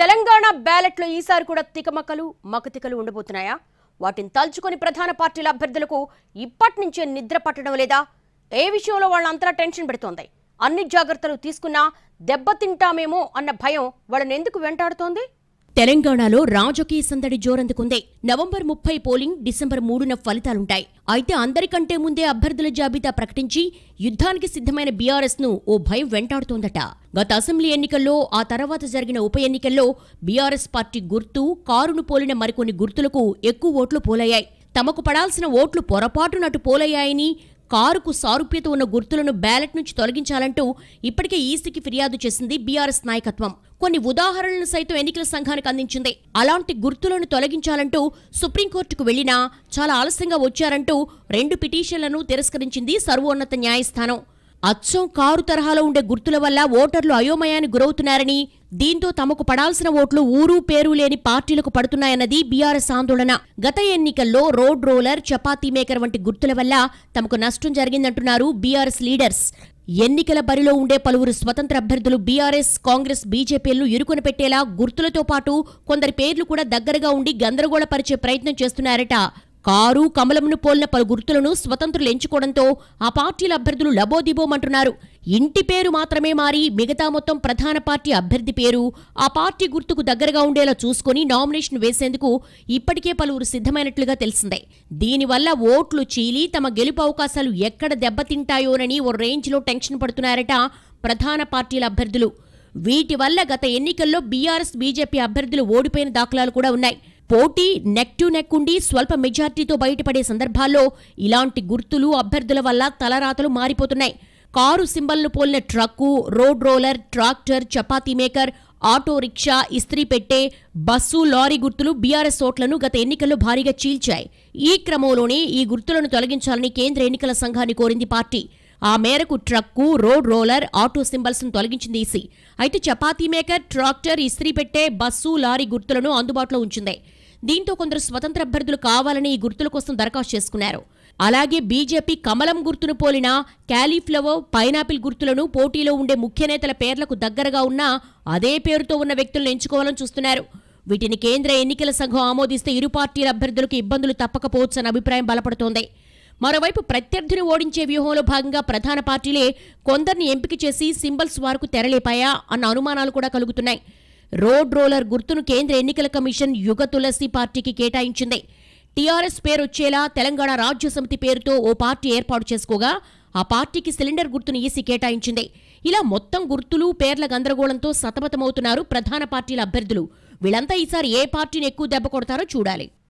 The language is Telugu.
తెలంగాణ బ్యాలెట్లో ఈసారి కూడా తికమక్కలు మకతికలు ఉండబోతున్నాయా వాటిని తలుచుకొని ప్రధాన పార్టీల అభ్యర్థులకు ఇప్పటి నుంచే నిద్ర పట్టడం లేదా ఏ విషయంలో వాళ్ళంతరా టెన్షన్ పెడుతోంది అన్ని జాగ్రత్తలు తీసుకున్నా దెబ్బతింటామేమో అన్న భయం వాళ్ళని ఎందుకు వెంటాడుతోంది తెలంగాణలో రాజకీయ సందడి జోరందుకుంది నవంబర్ ముప్పై పోలింగ్ డిసెంబర్ మూడున ఫలితాలుంటాయి అయితే అందరికంటే ముందే అభ్యర్థుల జాబితా ప్రకటించి యుద్ధానికి సిద్ధమైన బీఆర్ఎస్ ను ఓ భయం వెంటాడుతోందట గత అసెంబ్లీ ఎన్నికల్లో ఆ తర్వాత జరిగిన ఉప ఎన్నికల్లో బీఆర్ఎస్ పార్టీ గుర్తు కారును పోలిన మరికొన్ని గుర్తులకు ఎక్కువ ఓట్లు పోలయ్యాయి తమకు పడాల్సిన ఓట్లు పొరపాటునటు పోలయ్యాయని కారుకు సారూప్యత ఉన్న గుర్తులను బ్యాలెట్ నుంచి తొలగించాలంటూ ఇప్పటికే ఈసీకి ఫిర్యాదు చేసింది బీఆర్ఎస్ నాయకత్వం కొన్ని ఉదాహరణలు సైతం ఎన్నికల సంఘానికి అందించింది అలాంటి గుర్తులను తొలగించాలంటూ సుప్రీంకోర్టుకు వెళ్లినా చాలా ఆలస్యంగా వచ్చారంటూ రెండు పిటిషన్లను తిరస్కరించింది సర్వోన్నత న్యాయస్థానం అచ్చం కారు తరహాలో ఉండే గుర్తుల వల్ల ఓటర్లు అయోమయానికి గురవుతున్నారని దీంతో తమకు పడాల్సిన ఓట్లు ఊరు పేరు లేని పార్టీలకు పడుతున్నాయన్నది బీఆర్ఎస్ ఆందోళన గత ఎన్నికల్లో రోడ్ రోలర్ చపాతీ మేకర్ వంటి గుర్తుల వల్ల తమకు నష్టం జరిగిందంటున్నారు బీఆర్ఎస్ లీడర్స్ ఎన్నికల బరిలో ఉండే పలువురు స్వతంత్ర అభ్యర్థులు బీఆర్ఎస్ కాంగ్రెస్ బీజేపీలను ఇరుకున పెట్టేలా గుర్తులతో పాటు కొందరి పేర్లు కూడా దగ్గరగా ఉండి గందరగోళపరిచే ప్రయత్నం చేస్తున్నారట కారు కమలంను పోలిన పలు గుర్తులను స్వతంత్రులు ఎంచుకోవడంతో ఆ పార్టీల అభ్యర్థులు లబోదిబోమంటున్నారు ఇంటి పేరు మాత్రమే మారి మిగతా మొత్తం ప్రధాన పార్టీ అభ్యర్థి పేరు ఆ పార్టీ గుర్తుకు దగ్గరగా ఉండేలా చూసుకుని నామినేషన్ వేసేందుకు ఇప్పటికే పలువురు సిద్ధమైనట్లుగా తెలిసిందే దీనివల్ల ఓట్లు చీలి తమ గెలుపు అవకాశాలు ఎక్కడ దెబ్బతింటాయోనని ఓ రేంజ్లో టెన్షన్ పడుతున్నారట ప్రధాన పార్టీల అభ్యర్థులు వీటి వల్ల గత ఎన్నికల్లో బీఆర్ఎస్ బీజేపీ అభ్యర్థులు ఓడిపోయిన దాఖలాలు కూడా ఉన్నాయి పోటీ నెక్ టు నెక్ ఉండి స్వల్ప మెజార్టీతో బయటపడే సందర్భాల్లో ఇలాంటి గుర్తులు అభ్యర్థుల వల్ల తలరాతలు మారిపోతున్నాయి కారు సింబల్ను పోలిన truck road roller tractor chapati maker auto rickshaw ఇస్త్రీ పెట్టే బస్సు లారీ గుర్తులు బీఆర్ఎస్ ఓట్లను గత ఎన్నికల్లో భారీగా చీల్చాయి ఈ క్రమంలోనే ఈ గుర్తులను తొలగించాలని కేంద్ర ఎన్నికల సంఘాన్ని కోరింది పార్టీ ఆ మేరకు ట్రక్కు రోడ్ రోలర్ ఆటో సింబల్స్ను తొలగించింది ఈసీ అయితే చపాతీ మేకర్ ట్రాక్టర్ ఇస్త్రీ పెట్టే బస్సు లారీ గుర్తులను అందుబాటులో ఉంచింది దీంతో కొందరు స్వతంత్ర అభ్యర్థులు కావాలని ఈ గుర్తుల కోసం దరఖాస్తు చేసుకున్నారు అలాగే బీజేపీ కమలం గుర్తును పోలిన క్యాలీఫ్లవర్ పైనాపిల్ గుర్తులను పోటీలో ఉండే ముఖ్య నేతల పేర్లకు దగ్గరగా ఉన్న అదే పేరుతో ఉన్న వ్యక్తులను ఎంచుకోవాలని చూస్తున్నారు వీటిని కేంద్ర ఎన్నికల సంఘం ఆమోదిస్తే ఇరు పార్టీల అభ్యర్థులకు ఇబ్బందులు తప్పకపోవచ్చని అభిప్రాయం బలపడుతోంది మరోవైపు ప్రత్యర్థిని ఓడించే వ్యూహంలో భాగంగా ప్రధాన పార్టీలే కొందరిని ఎంపిక చేసి సింబల్స్ వారకు తెరలేపాయా అన్న అనుమానాలు కూడా కలుగుతున్నాయి రోడ్ రోలర్ గుర్తును కేంద్ర ఎన్నికల కమిషన్ యుగ తులసి పార్టీకి కేటాయించింది టీఆర్ఎస్ పేరు వచ్చేలా తెలంగాణ రాజ్య సమితి పేరుతో ఓ పార్టీ ఏర్పాటు చేసుకోగా ఆ పార్టీకి సిలిండర్ గుర్తును ఈసి కేటాయించింది ఇలా మొత్తం గుర్తులు పేర్ల గందరగోళంతో సతమతమవుతున్నారు ప్రధాన పార్టీల అభ్యర్థులు వీళ్ళంతా ఈసారి ఏ పార్టీని ఎక్కువ దెబ్బ కొడతారో చూడాలి